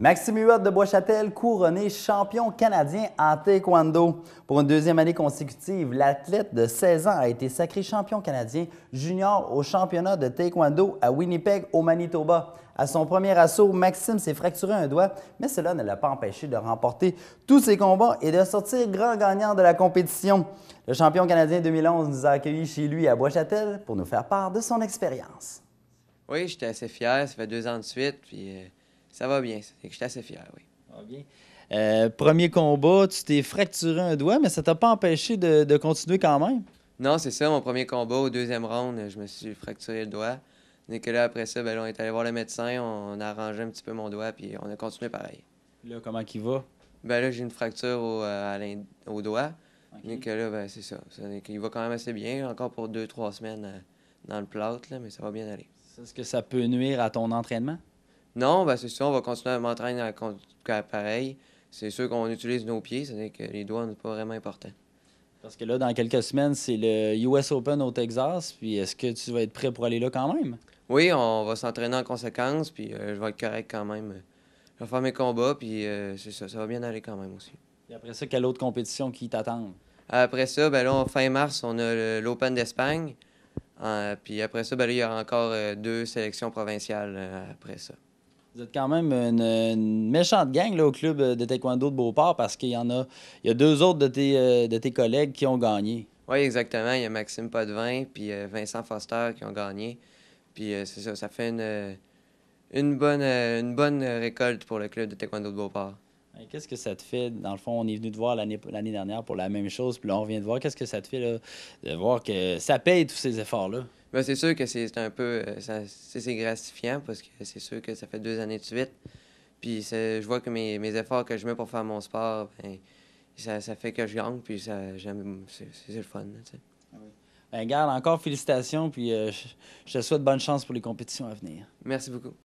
Maxime Huot de bois couronné champion canadien en taekwondo. Pour une deuxième année consécutive, l'athlète de 16 ans a été sacré champion canadien junior au championnat de taekwondo à Winnipeg, au Manitoba. À son premier assaut, Maxime s'est fracturé un doigt, mais cela ne l'a pas empêché de remporter tous ses combats et de sortir grand gagnant de la compétition. Le champion canadien 2011 nous a accueillis chez lui à bois pour nous faire part de son expérience. Oui, j'étais assez fier. Ça fait deux ans de suite, puis... Euh, ça va bien, Je suis assez fier, oui. Va bien. Euh, premier combat, tu t'es fracturé un doigt, mais ça t'a pas empêché de, continuer quand même. Non, c'est ça, mon premier combat au deuxième round, je me suis fracturé le doigt. que là, après ça, ben, on est allé voir le médecin, on a arrangé un petit peu mon doigt, puis on a continué pareil. Là, comment il va? Ben là, j'ai une fracture au, euh, doigt. Okay. Ben, c'est ça. il va quand même assez bien, encore pour deux, trois semaines euh, dans le plâtre, mais ça va bien aller. Est-ce que ça peut nuire à ton entraînement? Non, ben c'est sûr on va continuer à m'entraîner à, pareil. C'est sûr qu'on utilise nos pieds, c'est-à-dire que les doigts, sont pas vraiment importants. Parce que là, dans quelques semaines, c'est le US Open au Texas. Puis est-ce que tu vas être prêt pour aller là quand même? Oui, on va s'entraîner en conséquence. Puis euh, je vais être correct quand même. Je vais faire mes combats. Puis euh, c'est ça, ça va bien aller quand même aussi. Et après ça, quelle autre compétition qui t'attend? Après ça, ben là, fin mars, on a l'Open d'Espagne. Ah, puis après ça, ben il y aura encore euh, deux sélections provinciales après ça. Vous êtes quand même une, méchante gang au club euh, de taekwondo de Beauport parce qu'il y en a, il y a deux autres de tes, euh, collègues qui ont gagné. Oui, exactement. Il y a Maxime Podvin puis euh, Vincent Foster qui ont gagné. Puis c'est ça, ça fait une, une, bonne, une bonne récolte pour le club de taekwondo de Beauport. Qu'est-ce que ça te fait? Dans le fond, on est venu te voir l'année dernière pour la même chose, puis là, on vient de voir. Qu'est-ce que ça te fait là, de voir que ça paye tous ces efforts-là? mais ben, c'est sûr que c'est un peu. Euh, c'est gratifiant parce que c'est sûr que ça fait deux années de suite. Puis je vois que mes, efforts que je mets pour faire mon sport, ben, ça, fait que je gagne, puis ça, j'aime, c'est, le fun. Là, ah oui. ben, garde, encore félicitations, puis euh, je te souhaite bonne chance pour les compétitions à venir. Merci beaucoup.